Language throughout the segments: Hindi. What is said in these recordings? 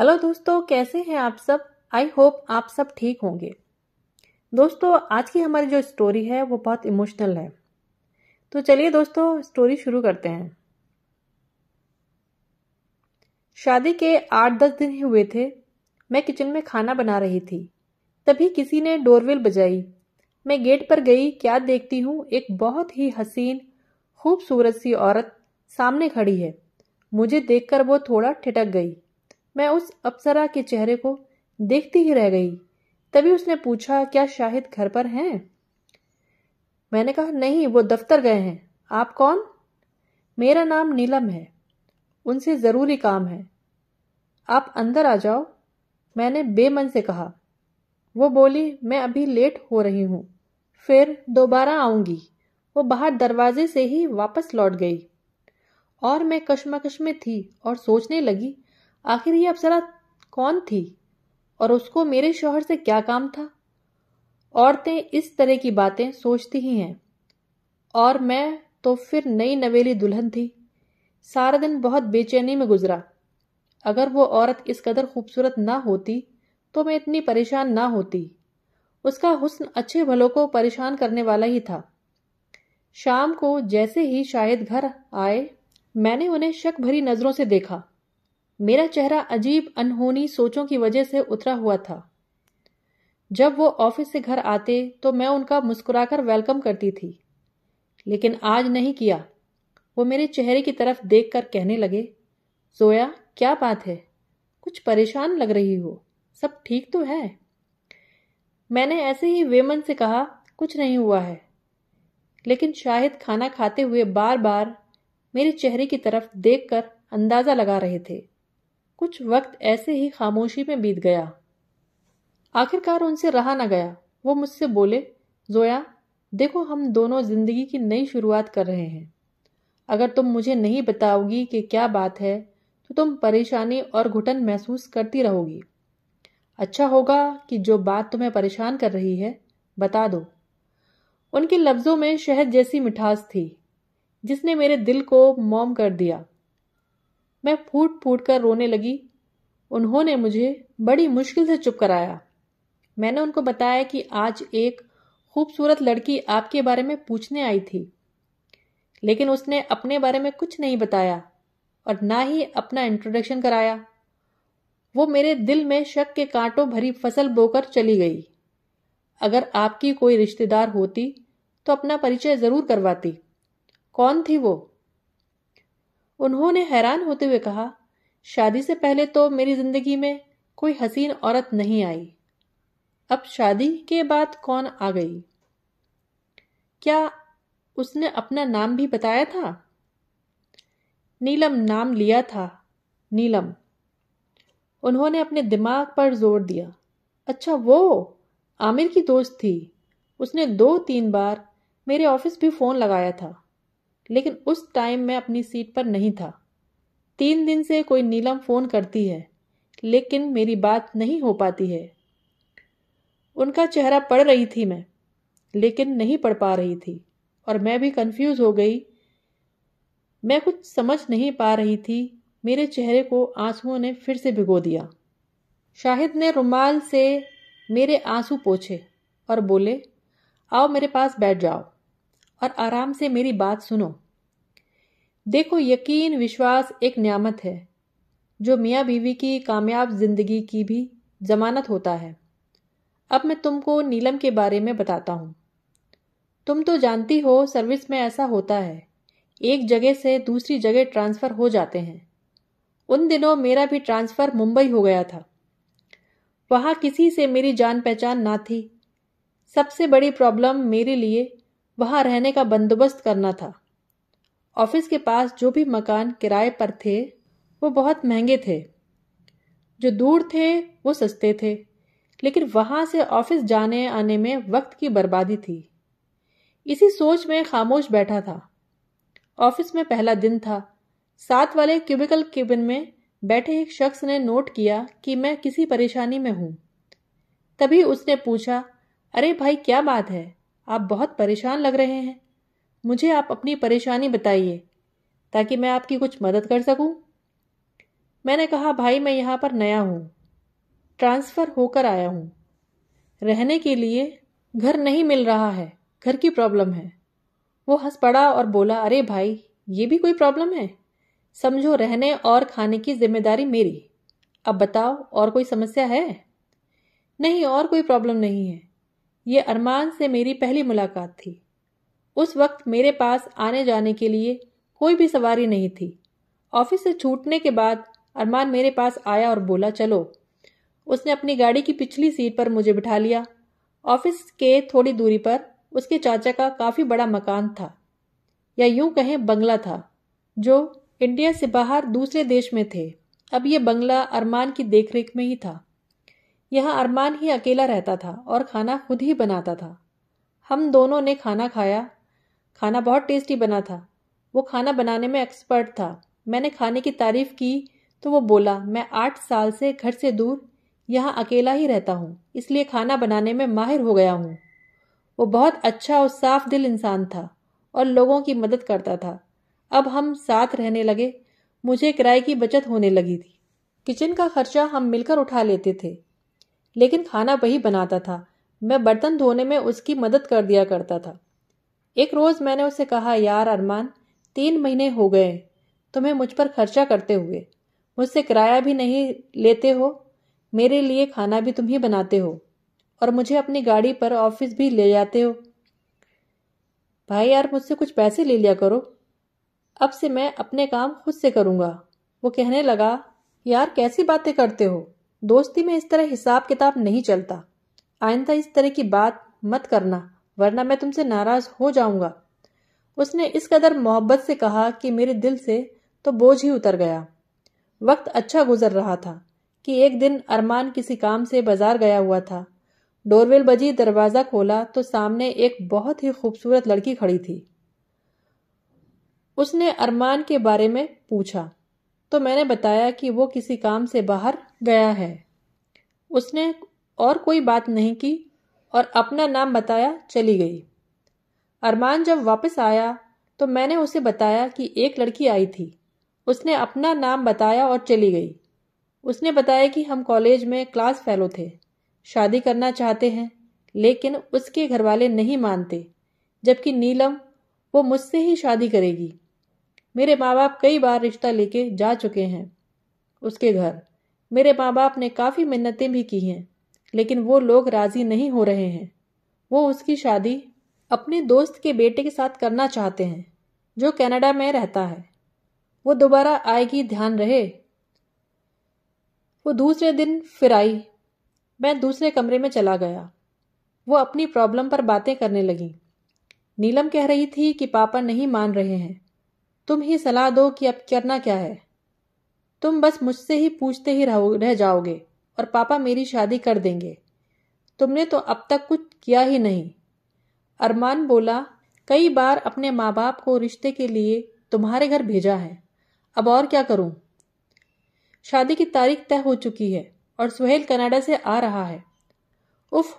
हेलो दोस्तों कैसे हैं आप सब आई होप आप सब ठीक होंगे दोस्तों आज की हमारी जो स्टोरी है वो बहुत इमोशनल है तो चलिए दोस्तों स्टोरी शुरू करते हैं शादी के आठ दस दिन ही हुए थे मैं किचन में खाना बना रही थी तभी किसी ने डोरवेल बजाई मैं गेट पर गई क्या देखती हूँ एक बहुत ही हसीन खूबसूरत सी औरत सामने खड़ी है मुझे देखकर वो थोड़ा ठिटक गई मैं उस अप्सरा के चेहरे को देखती ही रह गई तभी उसने पूछा क्या शाहिद घर पर हैं मैंने कहा नहीं वो दफ्तर गए हैं आप कौन मेरा नाम नीलम है उनसे ज़रूरी काम है आप अंदर आ जाओ मैंने बेमन से कहा वो बोली मैं अभी लेट हो रही हूं फिर दोबारा आऊंगी वो बाहर दरवाजे से ही वापस लौट गई और मैं कश्मकश में थी और सोचने लगी आखिर ये अप्सरा कौन थी और उसको मेरे शोहर से क्या काम था औरतें इस तरह की बातें सोचती ही हैं और मैं तो फिर नई नवेली दुल्हन थी सारा दिन बहुत बेचैनी में गुजरा अगर वो औरत इस कदर खूबसूरत ना होती तो मैं इतनी परेशान ना होती उसका हुस्न अच्छे भलों को परेशान करने वाला ही था शाम को जैसे ही शायद घर आए मैंने उन्हें शक भरी नज़रों से देखा मेरा चेहरा अजीब अनहोनी सोचों की वजह से उतरा हुआ था जब वो ऑफिस से घर आते तो मैं उनका मुस्कुराकर वेलकम करती थी लेकिन आज नहीं किया वो मेरे चेहरे की तरफ देखकर कहने लगे जोया क्या बात है कुछ परेशान लग रही हो सब ठीक तो है मैंने ऐसे ही वेमन से कहा कुछ नहीं हुआ है लेकिन शाहिद खाना खाते हुए बार बार मेरे चेहरे की तरफ देखकर अंदाज़ा लगा रहे थे कुछ वक्त ऐसे ही खामोशी में बीत गया आखिरकार उनसे रहा न गया वो मुझसे बोले जोया देखो हम दोनों ज़िंदगी की नई शुरुआत कर रहे हैं अगर तुम मुझे नहीं बताओगी कि क्या बात है तो तुम परेशानी और घुटन महसूस करती रहोगी अच्छा होगा कि जो बात तुम्हें परेशान कर रही है बता दो उनके लफ्ज़ों में शहद जैसी मिठास थी जिसने मेरे दिल को मोम कर दिया मैं फूट फूट कर रोने लगी उन्होंने मुझे बड़ी मुश्किल से चुप कराया मैंने उनको बताया कि आज एक खूबसूरत लड़की आपके बारे में पूछने आई थी लेकिन उसने अपने बारे में कुछ नहीं बताया और ना ही अपना इंट्रोडक्शन कराया वो मेरे दिल में शक के कांटों भरी फसल बोकर चली गई अगर आपकी कोई रिश्तेदार होती तो अपना परिचय ज़रूर करवाती कौन थी वो उन्होंने हैरान होते हुए कहा शादी से पहले तो मेरी जिंदगी में कोई हसीन औरत नहीं आई अब शादी के बाद कौन आ गई क्या उसने अपना नाम भी बताया था नीलम नाम लिया था नीलम उन्होंने अपने दिमाग पर जोर दिया अच्छा वो आमिर की दोस्त थी उसने दो तीन बार मेरे ऑफिस भी फ़ोन लगाया था लेकिन उस टाइम मैं अपनी सीट पर नहीं था तीन दिन से कोई नीलम फ़ोन करती है लेकिन मेरी बात नहीं हो पाती है उनका चेहरा पढ़ रही थी मैं लेकिन नहीं पढ़ पा रही थी और मैं भी कंफ्यूज हो गई मैं कुछ समझ नहीं पा रही थी मेरे चेहरे को आंसुओं ने फिर से भिगो दिया शाहिद ने रुमाल से मेरे आंसू पोछे और बोले आओ मेरे पास बैठ जाओ और आराम से मेरी बात सुनो देखो यकीन विश्वास एक नियामत है जो मियाँ बीवी की कामयाब जिंदगी की भी जमानत होता है अब मैं तुमको नीलम के बारे में बताता हूँ तुम तो जानती हो सर्विस में ऐसा होता है एक जगह से दूसरी जगह ट्रांसफ़र हो जाते हैं उन दिनों मेरा भी ट्रांसफ़र मुंबई हो गया था वहाँ किसी से मेरी जान पहचान ना थी सबसे बड़ी प्रॉब्लम मेरे लिए वहां रहने का बंदोबस्त करना था ऑफिस के पास जो भी मकान किराए पर थे वो बहुत महंगे थे जो दूर थे वो सस्ते थे लेकिन वहां से ऑफिस जाने आने में वक्त की बर्बादी थी इसी सोच में खामोश बैठा था ऑफिस में पहला दिन था साथ वाले क्यूबिकल केबिन में बैठे एक शख्स ने नोट किया कि मैं किसी परेशानी में हूं तभी उसने पूछा अरे भाई क्या बात है आप बहुत परेशान लग रहे हैं मुझे आप अपनी परेशानी बताइए ताकि मैं आपकी कुछ मदद कर सकूं। मैंने कहा भाई मैं यहाँ पर नया हूँ ट्रांसफ़र होकर आया हूँ रहने के लिए घर नहीं मिल रहा है घर की प्रॉब्लम है वो हंस पड़ा और बोला अरे भाई ये भी कोई प्रॉब्लम है समझो रहने और खाने की जिम्मेदारी मेरी अब बताओ और कोई समस्या है नहीं और कोई प्रॉब्लम नहीं है ये अरमान से मेरी पहली मुलाकात थी उस वक्त मेरे पास आने जाने के लिए कोई भी सवारी नहीं थी ऑफिस से छूटने के बाद अरमान मेरे पास आया और बोला चलो उसने अपनी गाड़ी की पिछली सीट पर मुझे बिठा लिया ऑफिस के थोड़ी दूरी पर उसके चाचा का काफ़ी बड़ा मकान था या यूं कहें बंगला था जो इंडिया से बाहर दूसरे देश में थे अब यह बंगला अरमान की देखरेख में ही था यहाँ अरमान ही अकेला रहता था और खाना खुद ही बनाता था हम दोनों ने खाना खाया खाना बहुत टेस्टी बना था वो खाना बनाने में एक्सपर्ट था मैंने खाने की तारीफ की तो वो बोला मैं आठ साल से घर से दूर यहाँ अकेला ही रहता हूँ इसलिए खाना बनाने में माहिर हो गया हूँ वो बहुत अच्छा और साफ दिल इंसान था और लोगों की मदद करता था अब हम साथ रहने लगे मुझे किराए की बचत होने लगी थी किचन का खर्चा हम मिलकर उठा लेते थे लेकिन खाना वही बनाता था मैं बर्तन धोने में उसकी मदद कर दिया करता था एक रोज़ मैंने उसे कहा यार अरमान तीन महीने हो गए तुम्हें मुझ पर खर्चा करते हुए मुझसे किराया भी नहीं लेते हो मेरे लिए खाना भी तुम ही बनाते हो और मुझे अपनी गाड़ी पर ऑफिस भी ले जाते हो भाई यार मुझसे कुछ पैसे ले लिया करो अब से मैं अपने काम खुद से करूंगा वो कहने लगा यार कैसी बातें करते हो दोस्ती में इस तरह हिसाब किताब नहीं चलता आइंदा इस तरह की बात मत करना वरना मैं तुमसे नाराज हो जाऊंगा उसने इस कदर मोहब्बत से कहा कि मेरे दिल से तो बोझ ही उतर गया वक्त अच्छा गुजर रहा था कि एक दिन अरमान किसी काम से बाजार गया हुआ था डोरवेल बजी दरवाज़ा खोला तो सामने एक बहुत ही खूबसूरत लड़की खड़ी थी उसने अरमान के बारे में पूछा तो मैंने बताया कि वो किसी काम से बाहर गया है उसने और कोई बात नहीं की और अपना नाम बताया चली गई अरमान जब वापस आया तो मैंने उसे बताया कि एक लड़की आई थी उसने अपना नाम बताया और चली गई उसने बताया कि हम कॉलेज में क्लास फेलो थे शादी करना चाहते हैं लेकिन उसके घरवाले नहीं मानते जबकि नीलम वो मुझसे ही शादी करेगी मेरे माँ बाप कई बार रिश्ता लेके जा चुके हैं उसके घर मेरे माँ बाप ने काफ़ी मिन्नतें भी की हैं लेकिन वो लोग राज़ी नहीं हो रहे हैं वो उसकी शादी अपने दोस्त के बेटे के साथ करना चाहते हैं जो कनाडा में रहता है वो दोबारा आएगी ध्यान रहे वो दूसरे दिन फिर आई मैं दूसरे कमरे में चला गया वो अपनी प्रॉब्लम पर बातें करने लगी नीलम कह रही थी कि पापा नहीं मान रहे हैं तुम ही सलाह दो कि अब करना क्या है तुम बस मुझसे ही पूछते ही रह जाओगे और पापा मेरी शादी कर देंगे तुमने तो अब तक कुछ किया ही नहीं अरमान बोला कई बार अपने माँ बाप को रिश्ते के लिए तुम्हारे घर भेजा है अब और क्या करूं शादी की तारीख तय हो चुकी है और सुहेल कनाडा से आ रहा है उफ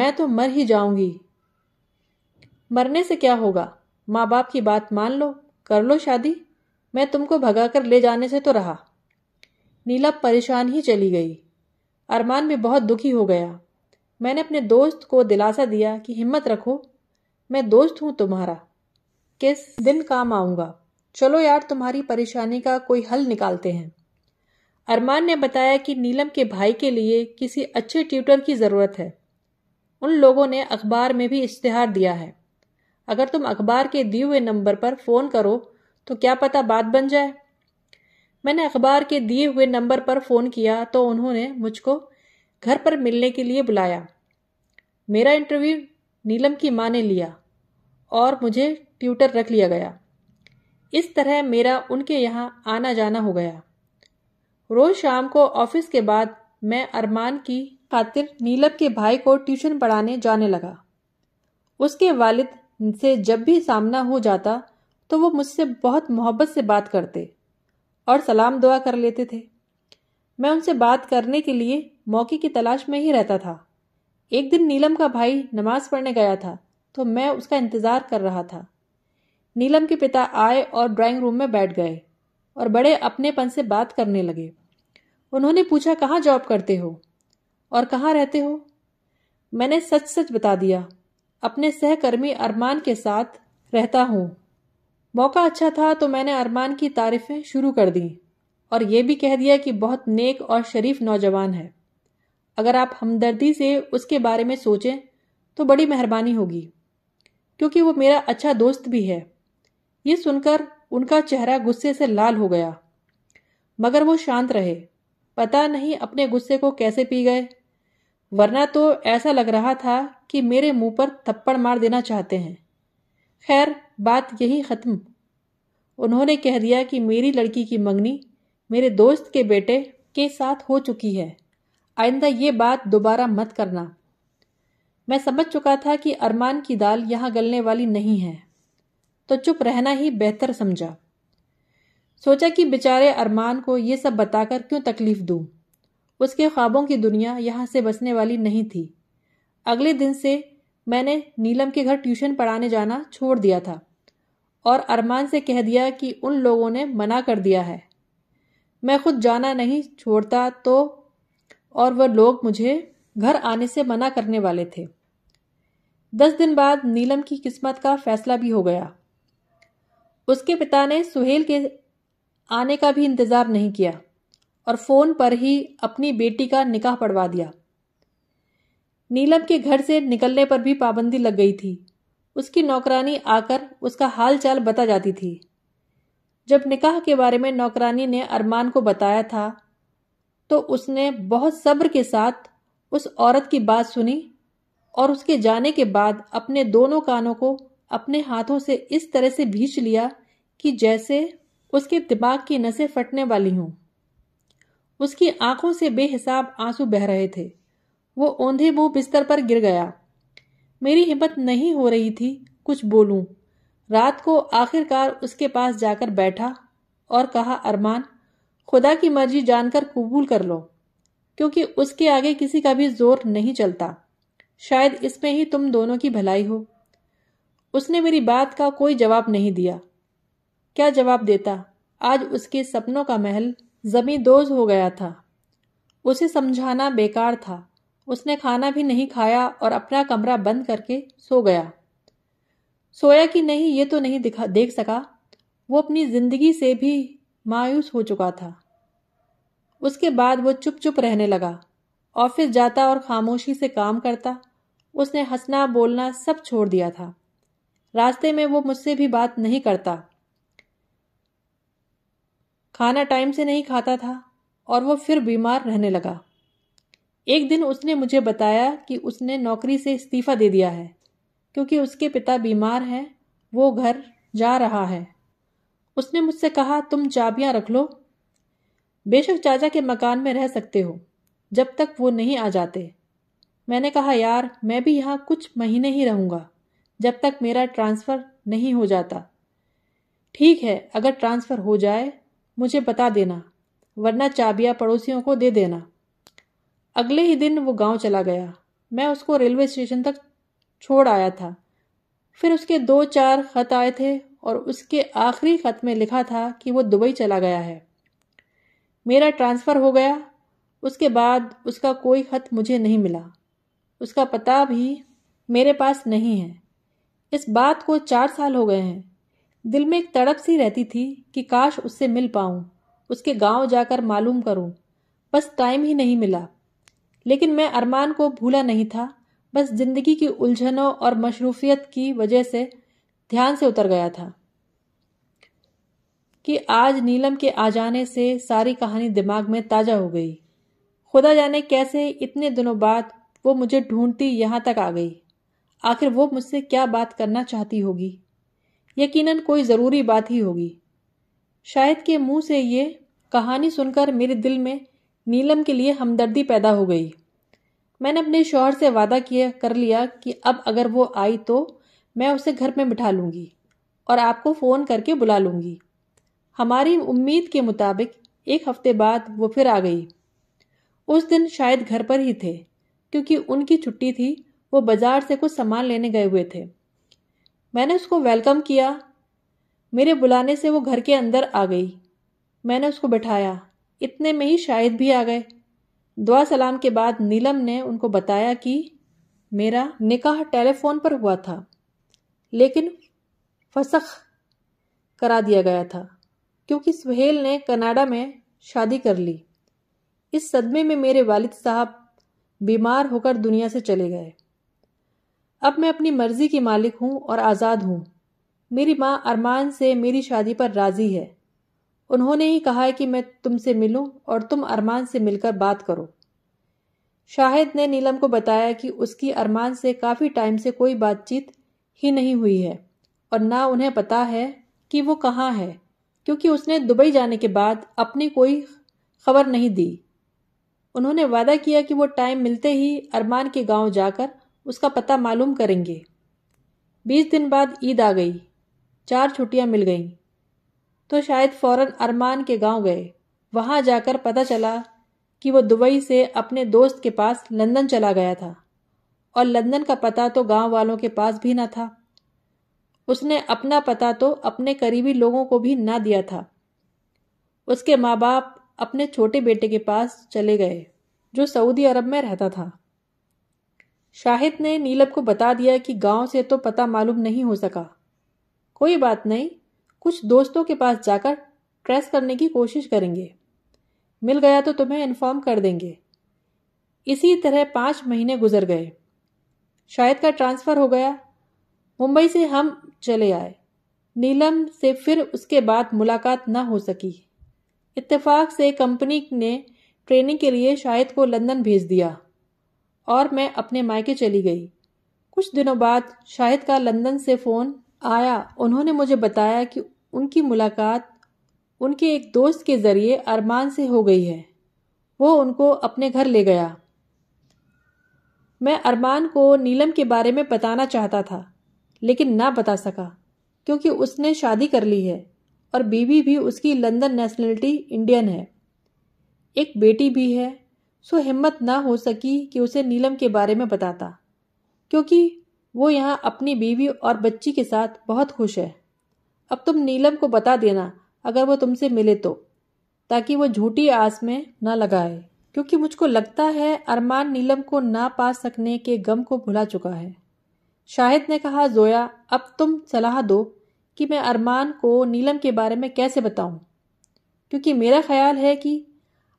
मैं तो मर ही जाऊंगी मरने से क्या होगा माँ बाप की बात मान लो कर लो शादी मैं तुमको भगा कर ले जाने से तो रहा नीला परेशान ही चली गई अरमान भी बहुत दुखी हो गया मैंने अपने दोस्त को दिलासा दिया कि हिम्मत रखो मैं दोस्त हूं तुम्हारा किस दिन काम आऊँगा चलो यार तुम्हारी परेशानी का कोई हल निकालते हैं अरमान ने बताया कि नीलम के भाई के लिए किसी अच्छे ट्यूटर की ज़रूरत है उन लोगों ने अखबार में भी इश्तेहार दिया है अगर तुम अखबार के दिए हुए नंबर पर फ़ोन करो तो क्या पता बात बन जाए मैंने अखबार के दिए हुए नंबर पर फ़ोन किया तो उन्होंने मुझको घर पर मिलने के लिए बुलाया मेरा इंटरव्यू नीलम की माँ ने लिया और मुझे ट्यूटर रख लिया गया इस तरह मेरा उनके यहाँ आना जाना हो गया रोज़ शाम को ऑफिस के बाद मैं अरमान की खातिर नीलम के भाई को ट्यूशन पढ़ाने जाने लगा उसके वालिद से जब भी सामना हो जाता तो वो मुझसे बहुत मोहब्बत से बात करते और सलाम दुआ कर लेते थे मैं उनसे बात करने के लिए मौके की तलाश में ही रहता था एक दिन नीलम का भाई नमाज पढ़ने गया था तो मैं उसका इंतज़ार कर रहा था नीलम के पिता आए और ड्राइंग रूम में बैठ गए और बड़े अपनेपन से बात करने लगे उन्होंने पूछा कहाँ जॉब करते हो और कहाँ रहते हो मैंने सच सच बता दिया अपने सहकर्मी अरमान के साथ रहता हूँ मौका अच्छा था तो मैंने अरमान की तारीफ़ें शुरू कर दी और ये भी कह दिया कि बहुत नेक और शरीफ नौजवान है अगर आप हमदर्दी से उसके बारे में सोचें तो बड़ी मेहरबानी होगी क्योंकि वो मेरा अच्छा दोस्त भी है ये सुनकर उनका चेहरा गुस्से से लाल हो गया मगर वो शांत रहे पता नहीं अपने गुस्से को कैसे पी गए वरना तो ऐसा लग रहा था कि मेरे मुंह पर थप्पड़ मार देना चाहते हैं खैर बात यही ख़त्म उन्होंने कह दिया कि मेरी लड़की की मंगनी मेरे दोस्त के बेटे के साथ हो चुकी है आइंदा ये बात दोबारा मत करना मैं समझ चुका था कि अरमान की दाल यहाँ गलने वाली नहीं है तो चुप रहना ही बेहतर समझा सोचा कि बेचारे अरमान को ये सब बताकर क्यों तकलीफ दूँ उसके ख्वाबों की दुनिया यहाँ से बसने वाली नहीं थी अगले दिन से मैंने नीलम के घर ट्यूशन पढ़ाने जाना छोड़ दिया था और अरमान से कह दिया कि उन लोगों ने मना कर दिया है मैं खुद जाना नहीं छोड़ता तो और वह लोग मुझे घर आने से मना करने वाले थे दस दिन बाद नीलम की किस्मत का फैसला भी हो गया उसके पिता ने सुहेल के आने का भी इंतज़ार नहीं किया और फ़ोन पर ही अपनी बेटी का निकाह पढ़वा दिया नीलम के घर से निकलने पर भी पाबंदी लग गई थी उसकी नौकरानी आकर उसका हाल चाल बता जाती थी जब निकाह के बारे में नौकरानी ने अरमान को बताया था तो उसने बहुत सब्र के साथ उस औरत की बात सुनी और उसके जाने के बाद अपने दोनों कानों को अपने हाथों से इस तरह से भींच लिया कि जैसे उसके दिमाग की नसें फटने वाली हों उसकी आंखों से बेहिसाब आंसू बह रहे थे वो औंधे मुंह बिस्तर पर गिर गया मेरी हिम्मत नहीं हो रही थी कुछ बोलूं रात को आखिरकार उसके पास जाकर बैठा और कहा अरमान खुदा की मर्जी जानकर कबूल कर लो क्योंकि उसके आगे किसी का भी जोर नहीं चलता शायद इसमें ही तुम दोनों की भलाई हो उसने मेरी बात का कोई जवाब नहीं दिया क्या जवाब देता आज उसके सपनों का महल जमी दोज हो गया था उसे समझाना बेकार था उसने खाना भी नहीं खाया और अपना कमरा बंद करके सो गया सोया कि नहीं ये तो नहीं दिखा देख सका वो अपनी जिंदगी से भी मायूस हो चुका था उसके बाद वो चुप चुप रहने लगा ऑफिस जाता और खामोशी से काम करता उसने हंसना बोलना सब छोड़ दिया था रास्ते में वो मुझसे भी बात नहीं करता खाना टाइम से नहीं खाता था और वो फिर बीमार रहने लगा एक दिन उसने मुझे बताया कि उसने नौकरी से इस्तीफ़ा दे दिया है क्योंकि उसके पिता बीमार हैं वो घर जा रहा है उसने मुझसे कहा तुम चाबियां रख लो बेशक चाचा के मकान में रह सकते हो जब तक वो नहीं आ जाते मैंने कहा यार मैं भी यहाँ कुछ महीने ही रहूँगा जब तक मेरा ट्रांसफ़र नहीं हो जाता ठीक है अगर ट्रांसफ़र हो जाए मुझे बता देना वरना चाबियां पड़ोसियों को दे देना अगले ही दिन वो गांव चला गया मैं उसको रेलवे स्टेशन तक छोड़ आया था फिर उसके दो चार खत आए थे और उसके आखिरी खत में लिखा था कि वो दुबई चला गया है मेरा ट्रांसफ़र हो गया उसके बाद उसका कोई खत मुझे नहीं मिला उसका पता भी मेरे पास नहीं है इस बात को चार साल हो गए हैं दिल में एक तड़प सी रहती थी कि काश उससे मिल पाऊँ उसके गांव जाकर मालूम करूँ बस टाइम ही नहीं मिला लेकिन मैं अरमान को भूला नहीं था बस जिंदगी की उलझनों और मशरूफियत की वजह से ध्यान से उतर गया था कि आज नीलम के आ जाने से सारी कहानी दिमाग में ताज़ा हो गई खुदा जाने कैसे इतने दिनों बाद वो मुझे ढूंढती यहां तक आ गई आखिर वो मुझसे क्या बात करना चाहती होगी यकीनन कोई ज़रूरी बात ही होगी शायद के मुंह से ये कहानी सुनकर मेरे दिल में नीलम के लिए हमदर्दी पैदा हो गई मैंने अपने शोहर से वादा किया कर लिया कि अब अगर वो आई तो मैं उसे घर में बिठा लूँगी और आपको फ़ोन करके बुला लूँगी हमारी उम्मीद के मुताबिक एक हफ्ते बाद वो फिर आ गई उस दिन शायद घर पर ही थे क्योंकि उनकी छुट्टी थी वो बाज़ार से कुछ सामान लेने गए हुए थे मैंने उसको वेलकम किया मेरे बुलाने से वो घर के अंदर आ गई मैंने उसको बैठाया इतने में ही शायद भी आ गए दुआ सलाम के बाद नीलम ने उनको बताया कि मेरा निकाह टेलीफोन पर हुआ था लेकिन फसख करा दिया गया था क्योंकि सुहेल ने कनाडा में शादी कर ली इस सदमे में मेरे वालिद साहब बीमार होकर दुनिया से चले गए अब मैं अपनी मर्जी की मालिक हूँ और आज़ाद हूँ मेरी माँ अरमान से मेरी शादी पर राज़ी है उन्होंने ही कहा है कि मैं तुमसे मिलूं और तुम अरमान से मिलकर बात करो शाहिद ने नीलम को बताया कि उसकी अरमान से काफ़ी टाइम से कोई बातचीत ही नहीं हुई है और ना उन्हें पता है कि वो कहाँ है क्योंकि उसने दुबई जाने के बाद अपनी कोई खबर नहीं दी उन्होंने वादा किया कि वो टाइम मिलते ही अरमान के गांव जाकर उसका पता मालूम करेंगे बीस दिन बाद ईद आ गई चार छुट्टियां मिल गईं तो शायद फौरन अरमान के गांव गए वहां जाकर पता चला कि वो दुबई से अपने दोस्त के पास लंदन चला गया था और लंदन का पता तो गांव वालों के पास भी ना था उसने अपना पता तो अपने करीबी लोगों को भी ना दिया था उसके माँ बाप अपने छोटे बेटे के पास चले गए जो सऊदी अरब में रहता था शाहिद ने नीलब को बता दिया कि गांव से तो पता मालूम नहीं हो सका कोई बात नहीं कुछ दोस्तों के पास जाकर ट्रेस करने की कोशिश करेंगे मिल गया तो तुम्हें इन्फॉर्म कर देंगे इसी तरह पाँच महीने गुजर गए शायद का ट्रांसफ़र हो गया मुंबई से हम चले आए नीलम से फिर उसके बाद मुलाकात न हो सकी इत्तेफाक से कंपनी ने ट्रेनिंग के लिए शाहिद को लंदन भेज दिया और मैं अपने मायके चली गई कुछ दिनों बाद शाहिद का लंदन से फ़ोन आया उन्होंने मुझे बताया कि उनकी मुलाकात उनके एक दोस्त के ज़रिए अरमान से हो गई है वो उनको अपने घर ले गया मैं अरमान को नीलम के बारे में बताना चाहता था लेकिन ना बता सका क्योंकि उसने शादी कर ली है और बीवी भी उसकी लंदन नेशनलिटी इंडियन है एक बेटी भी है सो हिम्मत ना हो सकी कि उसे नीलम के बारे में बताता क्योंकि वो यहाँ अपनी बीवी और बच्ची के साथ बहुत खुश है अब तुम नीलम को बता देना अगर वो तुमसे मिले तो ताकि वो झूठी आस में न लगाए क्योंकि मुझको लगता है अरमान नीलम को ना पा सकने के गम को भुला चुका है शाहिद ने कहा जोया अब तुम सलाह दो कि मैं अरमान को नीलम के बारे में कैसे बताऊं क्योंकि मेरा ख्याल है कि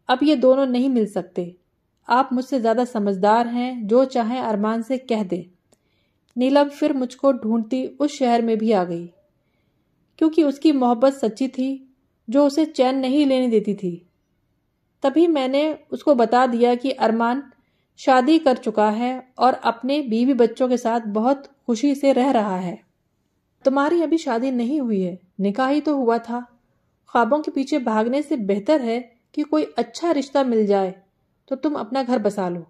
अब ये दोनों नहीं मिल सकते आप मुझसे ज़्यादा समझदार हैं जो चाहें अरमान से कह दें नीलम फिर मुझको ढूंढती उस शहर में भी आ गई क्योंकि उसकी मोहब्बत सच्ची थी जो उसे चैन नहीं लेने देती थी तभी मैंने उसको बता दिया कि अरमान शादी कर चुका है और अपने बीवी बच्चों के साथ बहुत खुशी से रह रहा है तुम्हारी अभी शादी नहीं हुई है निकाह ही तो हुआ था ख्वाबों के पीछे भागने से बेहतर है कि कोई अच्छा रिश्ता मिल जाए तो तुम अपना घर बसा लो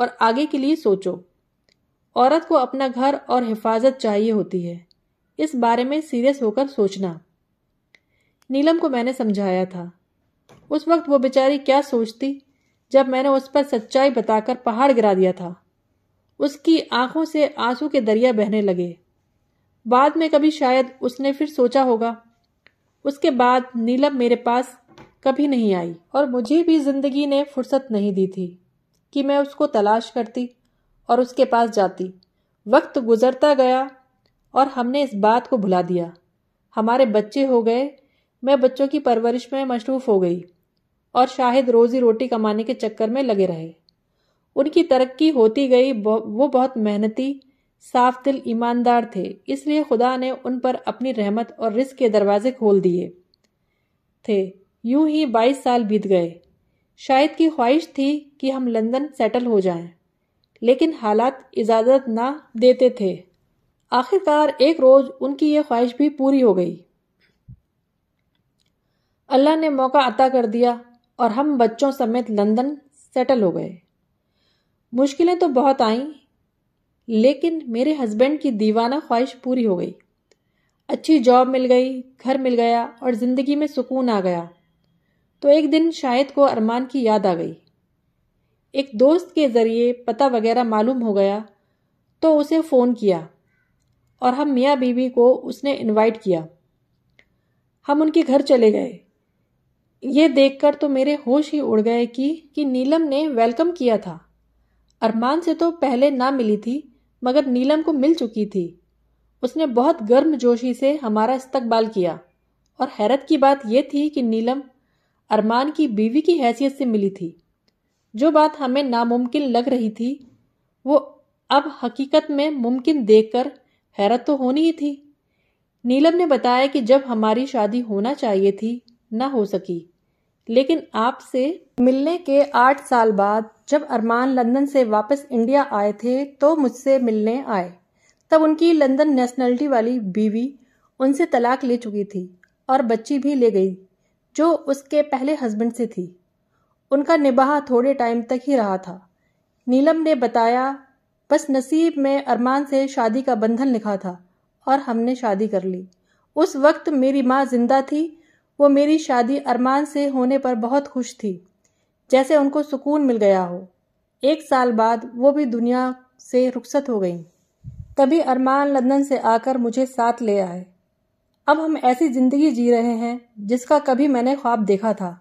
और आगे के लिए सोचो औरत को अपना घर और हिफाजत चाहिए होती है इस बारे में सीरियस होकर सोचना नीलम को मैंने समझाया था उस वक्त वो बेचारी क्या सोचती जब मैंने उस पर सच्चाई बताकर पहाड़ गिरा दिया था उसकी आंखों से आंसू के दरिया बहने लगे बाद में कभी शायद उसने फिर सोचा होगा उसके बाद नीलम मेरे पास कभी नहीं आई और मुझे भी जिंदगी ने फुर्सत नहीं दी थी कि मैं उसको तलाश करती और उसके पास जाती वक्त गुजरता गया और हमने इस बात को भुला दिया हमारे बच्चे हो गए मैं बच्चों की परवरिश में मशरूफ़ हो गई और शाहिद रोज़ी रोटी कमाने के चक्कर में लगे रहे उनकी तरक्की होती गई वो बहुत मेहनती साफ दिल ईमानदार थे इसलिए खुदा ने उन पर अपनी रहमत और रिस्क के दरवाजे खोल दिए थे यूं ही बाईस साल बीत गए शायद की ख्वाहिश थी कि हम लंदन सेटल हो जाएं, लेकिन हालात इजाज़त ना देते थे आखिरकार एक रोज उनकी ये ख्वाहिश भी पूरी हो गई अल्लाह ने मौका अता कर दिया और हम बच्चों समेत लंदन सेटल हो गए मुश्किलें तो बहुत आईं लेकिन मेरे हस्बैंड की दीवाना ख्वाहिश पूरी हो गई अच्छी जॉब मिल गई घर मिल गया और ज़िंदगी में सुकून आ गया तो एक दिन शायद को अरमान की याद आ गई एक दोस्त के ज़रिए पता वगैरह मालूम हो गया तो उसे फ़ोन किया और हम मियाँ बीवी को उसने इनवाइट किया हम उनके घर चले गए ये देखकर तो मेरे होश ही उड़ गए कि कि नीलम ने वेलकम किया था अरमान से तो पहले ना मिली थी मगर नीलम को मिल चुकी थी उसने बहुत गर्म जोशी से हमारा इस्तकबाल किया और हैरत की बात यह थी कि नीलम अरमान की बीवी की हैसियत से मिली थी जो बात हमें नामुमकिन लग रही थी वो अब हकीकत में मुमकिन देखकर हैरत तो होनी ही थी नीलम ने बताया कि जब हमारी शादी होना चाहिए थी ना हो सकी लेकिन आपसे मिलने के आठ साल बाद जब अरमान लंदन से वापस इंडिया आए थे तो मुझसे मिलने आए तब उनकी लंदन नेशनलिटी वाली बीवी उनसे तलाक ले चुकी थी और बच्ची भी ले गई जो उसके पहले हस्बैंड से थी उनका निबाह थोड़े टाइम तक ही रहा था नीलम ने बताया बस नसीब में अरमान से शादी का बंधन लिखा था और हमने शादी कर ली उस वक्त मेरी माँ जिंदा थी वो मेरी शादी अरमान से होने पर बहुत खुश थी जैसे उनको सुकून मिल गया हो एक साल बाद वो भी दुनिया से रुखसत हो गई तभी अरमान लंदन से आकर मुझे साथ ले आए अब हम ऐसी ज़िंदगी जी रहे हैं जिसका कभी मैंने ख्वाब देखा था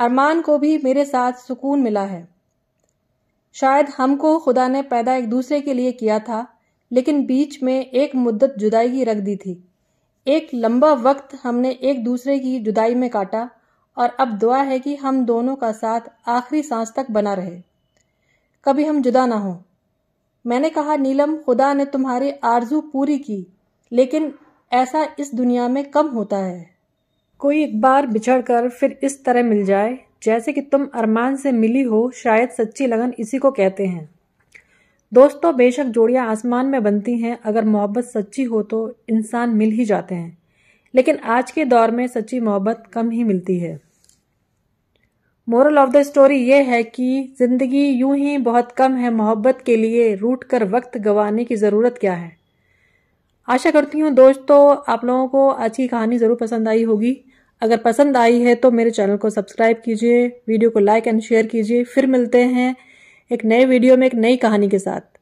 अरमान को भी मेरे साथ सुकून मिला है शायद हमको खुदा ने पैदा एक दूसरे के लिए किया था लेकिन बीच में एक मुद्दत जुदाई की रख दी थी एक लंबा वक्त हमने एक दूसरे की जुदाई में काटा और अब दुआ है कि हम दोनों का साथ आखिरी सांस तक बना रहे कभी हम जुदा ना हो मैंने कहा नीलम खुदा ने तुम्हारी आरजू पूरी की लेकिन ऐसा इस दुनिया में कम होता है कोई एक बार बिछड़ कर फिर इस तरह मिल जाए जैसे कि तुम अरमान से मिली हो शायद सच्ची लगन इसी को कहते हैं दोस्तों बेशक जोड़ियाँ आसमान में बनती हैं अगर मोहब्बत सच्ची हो तो इंसान मिल ही जाते हैं लेकिन आज के दौर में सच्ची मोहब्बत कम ही मिलती है मोरल ऑफ द स्टोरी ये है कि जिंदगी यूं ही बहुत कम है मोहब्बत के लिए रूट कर वक्त गंवाने की ज़रूरत क्या है आशा करती हूँ दोस्तों आप लोगों को आज की कहानी ज़रूर पसंद आई होगी अगर पसंद आई है तो मेरे चैनल को सब्सक्राइब कीजिए वीडियो को लाइक एंड शेयर कीजिए फिर मिलते हैं एक नए वीडियो में एक नई कहानी के साथ